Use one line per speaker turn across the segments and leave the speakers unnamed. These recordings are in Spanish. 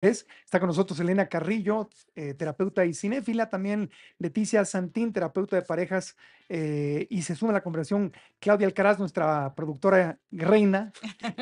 Está con nosotros Elena Carrillo, eh, terapeuta y cinéfila, también Leticia Santín, terapeuta de parejas, eh, y se suma a la conversación Claudia Alcaraz, nuestra productora reina,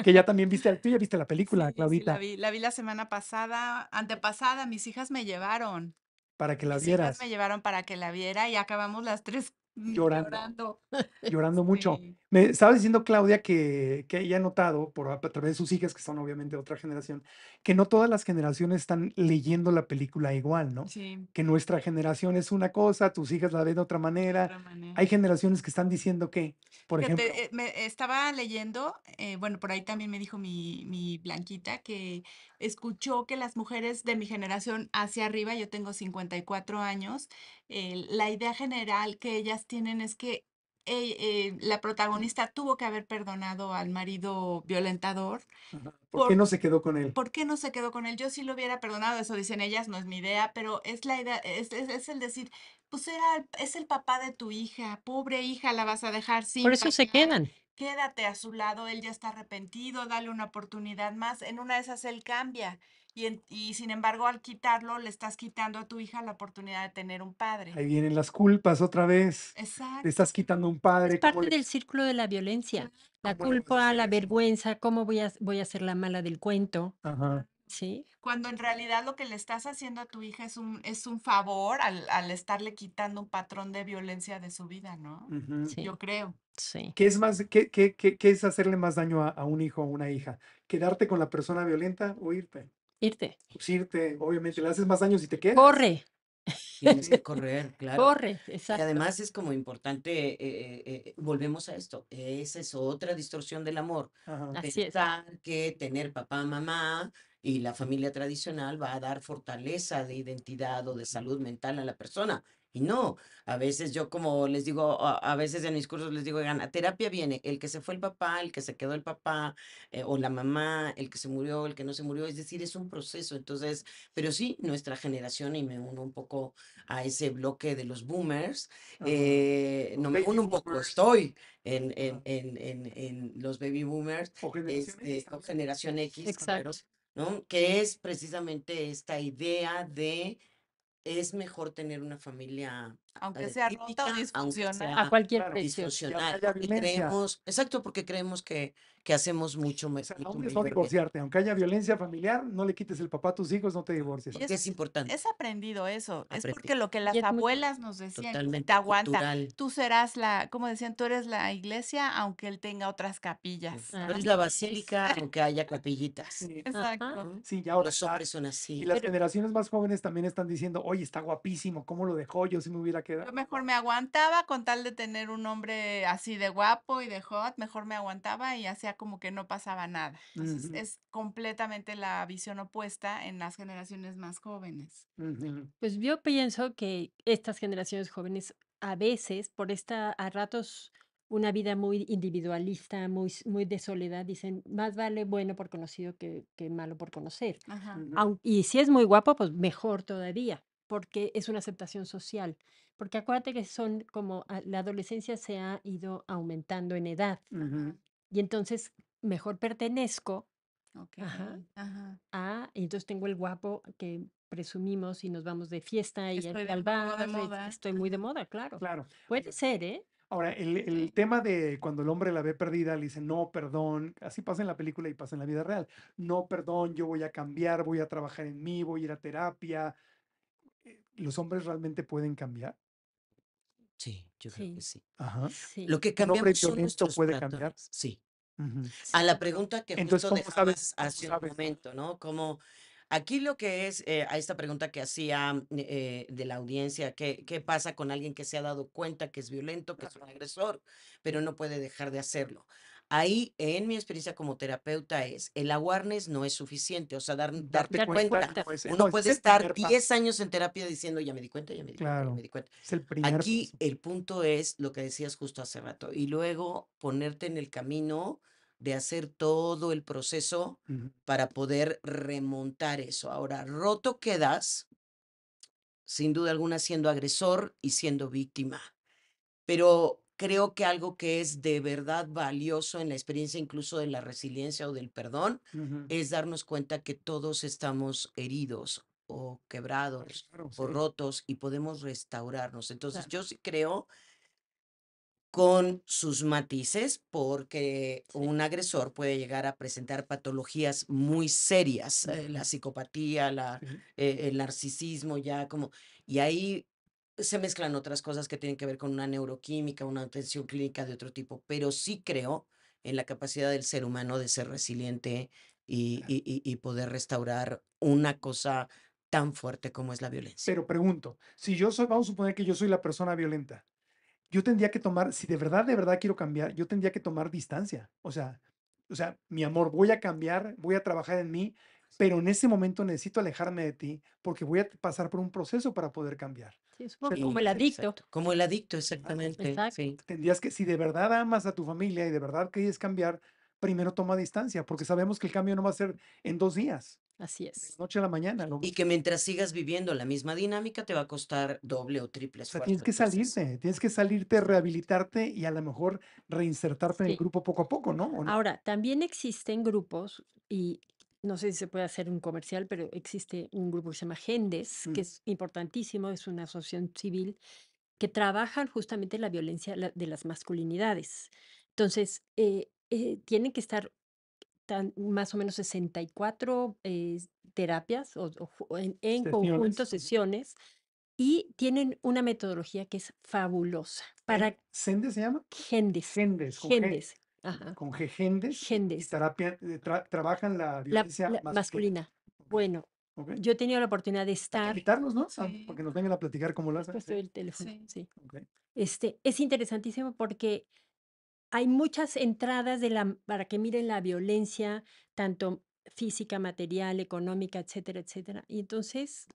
que ya también viste, tú ya viste la película, Claudita. la,
vi, la, semana pasada, antepasada, mis hijas me llevaron.
Para que la mis vieras. Hijas me
llevaron para que la viera y acabamos las tres llorando,
llorando, mucho. Me estaba diciendo Claudia que, que ella ha notado, por, a través de sus hijas, que son obviamente de otra generación, que no todas las generaciones están leyendo la película igual, ¿no? Que nuestra generación es una cosa, tus hijas la ven de otra manera. Hay generaciones que están diciendo que, por ejemplo... Eh,
me estaba leyendo, eh, bueno, por ahí también me dijo mi, mi Blanquita que escuchó que las mujeres de mi generación hacia arriba, yo tengo 54 años, la idea general que ellas tienen es que eh, eh, la protagonista tuvo que haber perdonado al marido violentador.
¿Por, qué no se quedó con él?
¿Por qué no se quedó con él? Yo sí lo hubiera perdonado, eso dicen ellas, no es mi idea, pero es la idea, es, el decir, pues era, es el papá de tu hija, pobre hija, la vas a dejar sin. Por eso se quedan quédate a su lado, él ya está arrepentido, dale una oportunidad más. En una de esas él cambia y, sin embargo, al quitarlo, le estás quitando a tu hija la oportunidad de tener un padre. Ahí
vienen las culpas otra vez. Exacto. Le estás quitando un padre. Es parte
del círculo de la violencia. La
culpa, la vergüenza, cómo voy a, voy a ser la mala del cuento. Ajá. Sí.
Cuando en realidad lo que le estás haciendo a tu hija es un, es un favor al, estarle quitando un patrón de violencia de su vida, ¿no? sí. Yo creo.
Sí. ¿Qué es, más, qué, qué, qué, es hacerle más daño a, a, un hijo o una hija? ¿Quedarte con la persona violenta o irte? Irte. irte, obviamente, le haces más años si te quedas. Corre. Tienes que correr, claro.
Corre, exacto. Y además es como importante, eh, eh, eh, volvemos a esto, esa es otra distorsión del amor. Pensar que tener papá, mamá y la familia tradicional va a dar fortaleza de identidad o de salud mental a la persona no, a veces yo como les digo, a, veces en mis cursos les digo, gana terapia viene el que se fue el papá, el que se quedó el papá eh, o la mamá, el que se murió, el que no se murió, es decir, es un proceso. Entonces, pero sí, nuestra generación, y me uno un poco a ese bloque de los boomers, eh, no me uno un poco, estoy en, en, en, en, los baby boomers, este, generación, X, ¿no? que es precisamente esta idea de es mejor tener una familia aunque eh, sea rota disfuncional. a cualquier precio. creemos, exacto, porque creemos que, que hacemos mucho mejor. no, divorciarte, aunque haya violencia familiar, no le quites el papá a tus
hijos, no te divorcies. es, importante. Es
aprendido eso, es porque lo que las abuelas nos decían, te aguanta, tú serás la, como decían, tú eres la iglesia, aunque él tenga otras capillas.
Tú eres la basílica, aunque haya capillitas. Exacto. Sí, ya ahora. Los son así. Y las
generaciones más jóvenes también están diciendo, oye, está guapísimo, ¿cómo lo dejó? Yo si me hubiera
mejor me aguantaba con tal de tener un hombre así de guapo y de hot, mejor me aguantaba y hacía como que no pasaba nada. Entonces es completamente la visión opuesta en las generaciones más jóvenes.
Pues yo pienso que estas generaciones jóvenes a veces, por esta, a ratos una vida muy individualista, muy, muy de soledad, dicen, más vale bueno por conocido que, que malo por conocer. Y si es muy guapo, pues mejor todavía porque es una aceptación social. Porque acuérdate que son como la adolescencia se ha ido aumentando en edad. Y entonces mejor pertenezco ajá, ajá. a, y entonces tengo el guapo que presumimos y nos vamos de fiesta y estoy al, bar. De moda. Estoy muy de moda, claro. Claro. Puede ser, ¿eh?
Ahora, el, el, tema de cuando el hombre la ve perdida, le dice, no, perdón, así pasa en la película y pasa en la vida real. No, perdón, yo voy a cambiar, voy a trabajar en mí, voy a ir a terapia, eh, los hombres realmente pueden cambiar?
Sí, yo creo que sí. Ajá. sí. Lo que puede cambiar. Sí. A la pregunta que Entonces, justo sabes, hace un momento, ¿no? Como aquí lo que es, eh, a esta pregunta que hacía mm, eh, de la audiencia, ¿qué, ¿qué pasa con alguien que se ha dado cuenta que es violento, que es un agresor, pero no puede dejar de hacerlo? Ahí, en mi experiencia como terapeuta, es el awareness no es suficiente, o sea, dar, darte, cuenta. Pues, eh, uno puede estar 10 años en terapia diciendo, ya me di cuenta, ya me di cuenta, Aquí el punto es lo que decías justo hace rato, y luego ponerte en el camino de hacer todo el proceso para poder remontar eso. Ahora, roto quedas, sin duda alguna, siendo agresor y siendo víctima. Pero creo que algo que es de verdad valioso en la experiencia incluso de la resiliencia o del perdón es darnos cuenta que todos estamos heridos o ah, quebrados o rotos y podemos restaurarnos. Entonces yo sí creo con sus matices porque un agresor puede llegar a presentar patologías muy serias, eh, la psicopatía, la, eh, el narcisismo, ya como, y ahí se mezclan otras cosas que tienen que ver con una neuroquímica, una atención clínica de otro tipo, pero sí creo en la capacidad del ser humano de ser resiliente y, poder restaurar una cosa tan fuerte como es la violencia. Pero pregunto, si yo soy, vamos a suponer que yo soy la persona
violenta, yo tendría que tomar, si de verdad, de verdad quiero cambiar, yo tendría que tomar distancia. O sea, o sea, mi amor, voy a cambiar, voy a trabajar en mí pero en ese momento necesito alejarme de ti porque voy a pasar por un proceso para poder cambiar.
Sí, como, el adicto.
Como el adicto, exactamente. Tendrías que, si de verdad amas a tu familia y de verdad quieres cambiar, primero toma distancia, porque sabemos que el cambio no va a ser en dos días. Así es. noche a la mañana. ¿no?
Y que mientras sigas viviendo la misma dinámica te va a costar doble o triple esfuerzo. tienes que
salirte, tienes que salirte, rehabilitarte y a lo mejor reinsertarte en el grupo poco a poco, ¿no? ¿no?
Ahora, también existen grupos y no sé si se puede hacer un comercial, pero existe un grupo que se llama Gendes, que mm. es importantísimo, es una asociación civil que trabajan justamente la violencia de las masculinidades. Entonces, eh, eh, tienen que estar más o menos 64 eh, terapias o, en, conjunto sesiones y tienen una metodología que es fabulosa. Para se llama? Gendes. Gendes. Gendes con Gendes, Gendes. Eh, trabajan la violencia masculina. Bueno, yo he tenido la oportunidad de estar. Invitarlos, ¿no? porque nos vengan a platicar cómo lo hacen. teléfono, Este, es interesantísimo porque hay muchas entradas de la, para que miren la violencia, tanto física, material, económica, etcétera, etcétera. Y entonces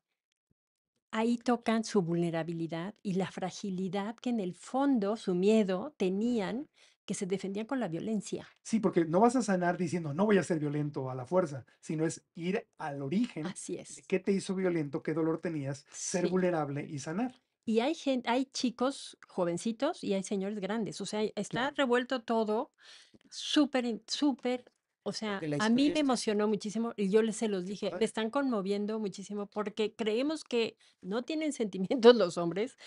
ahí tocan su vulnerabilidad y la fragilidad que en el fondo, su miedo, tenían que se defendían con la violencia.
Sí, porque no vas a sanar diciendo no voy a ser violento a la fuerza, sino es ir al origen. Así es. ¿Qué te hizo violento? ¿Qué dolor tenías? Ser vulnerable y sanar.
Y hay gente, hay chicos jovencitos y hay señores grandes. O sea, está revuelto todo, súper, súper. O sea, a mí me emocionó muchísimo y yo les se los dije, me están conmoviendo muchísimo porque creemos que no tienen sentimientos los hombres,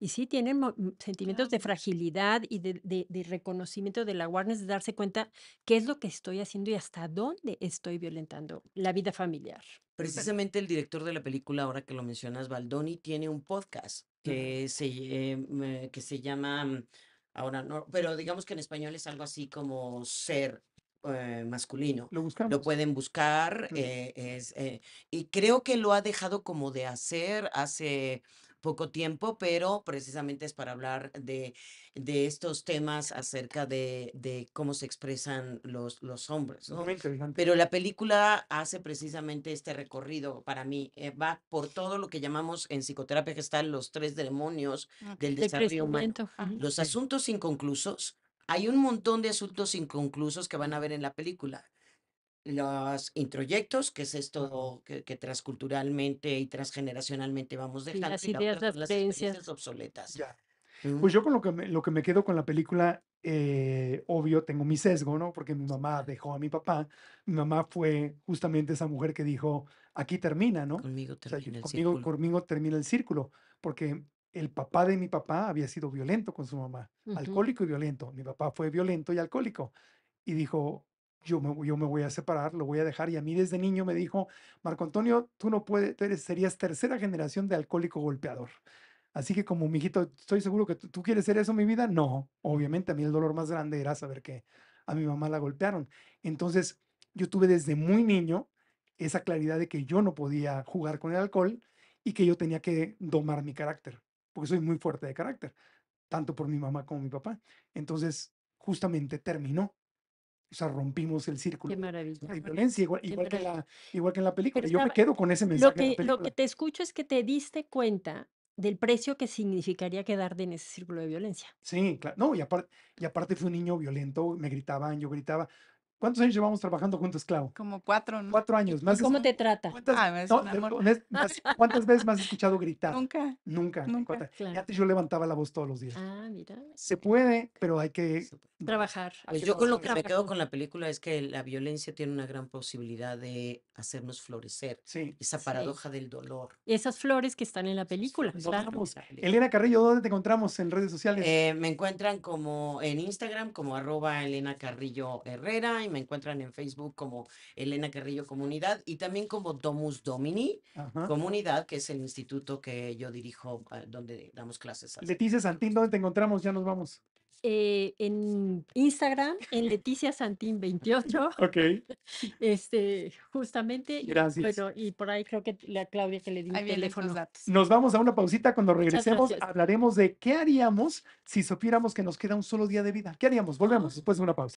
y sí, tienen mm, sentimientos de fragilidad y de, reconocimiento de la la awareness, de darse cuenta qué es lo que estoy haciendo y hasta dónde estoy violentando la vida familiar. Precisamente
el director de la película, ahora que lo mencionas, Baldoni, tiene un podcast que se, eh, que se llama, mm, ahora no, pero digamos que en español es algo así como ser eh, masculino. Lo Lo pueden buscar, eh, es, y creo que lo ha dejado como de hacer hace poco tiempo, pero precisamente es para hablar de, de estos temas acerca de, cómo se expresan los, los hombres. Pero la película hace precisamente este recorrido para mí. Eh, va por todo lo que llamamos en psicoterapia que están los tres demonios del desarrollo humano. Los asuntos inconclusos. Hay un montón de asuntos inconclusos que van a ver en la película los introyectos, que es esto que, transculturalmente y transgeneracionalmente vamos dejando. Las ideas, las, creencias obsoletas.
Pues yo con lo que, me, lo que me quedo con la película, eh, obvio, tengo mi sesgo, ¿no? Porque mi mamá dejó a mi papá. Mi mamá fue justamente esa mujer que dijo, aquí termina, ¿no? Conmigo termina el círculo. Conmigo termina el círculo, porque el papá de mi papá había sido violento con su mamá, alcohólico y violento. Mi papá fue violento y alcohólico. Y dijo, yo me, voy a separar, lo voy a dejar. Y a mí desde niño me dijo, Marco Antonio, tú no puedes, tú serías tercera generación de alcohólico golpeador. Así que como mi hijito, estoy seguro que tú quieres ser eso mi vida. No, obviamente a mí el dolor más grande era saber que a mi mamá la golpearon. Entonces yo tuve desde muy niño esa claridad de que yo no podía jugar con el alcohol y que yo tenía que domar mi carácter, porque soy muy fuerte de carácter, tanto por mi mamá como mi papá. Entonces justamente terminó o sea, rompimos el círculo. Qué La violencia, igual, que, en la película. Yo me quedo con ese mensaje. Lo que, lo que
te escucho es que te diste cuenta del precio que significaría quedarte en ese círculo de violencia. Sí, claro. No, y aparte, y aparte fui un niño violento, me gritaban, yo gritaba.
¿Cuántos años llevamos trabajando juntos, Clau? Como cuatro, ¿no? Cuatro años. Más ¿Cómo
te trata? ¿Cuántas, ah,
más, veces me has escuchado gritar? Nunca. Nunca. yo levantaba la voz todos los días.
Ah, mira.
Se puede, pero hay que...
Trabajar. Pues yo con lo que me quedo con la película es que la violencia tiene una gran posibilidad de hacernos florecer. Sí. Esa paradoja del dolor.
esas flores que están en la película. Elena Carrillo, ¿dónde te encontramos en
redes sociales? Eh, me encuentran como en Instagram como arroba Elena Carrillo Herrera me encuentran en Facebook como Elena Carrillo Comunidad y también como Domus Domini Comunidad, que es el instituto que yo dirijo, ah, donde damos clases.
Leticia Santín, ¿dónde te encontramos? Ya nos vamos.
Eh, en Instagram, en Leticia Santín 28. ok. Este, justamente. Gracias. Y, bueno, y por ahí creo que la Claudia que le di el teléfono.
Nos vamos a una pausita. Cuando regresemos, hablaremos de qué haríamos si supiéramos que nos queda un solo día de vida. ¿Qué haríamos? Volvemos ah. después de una pausa.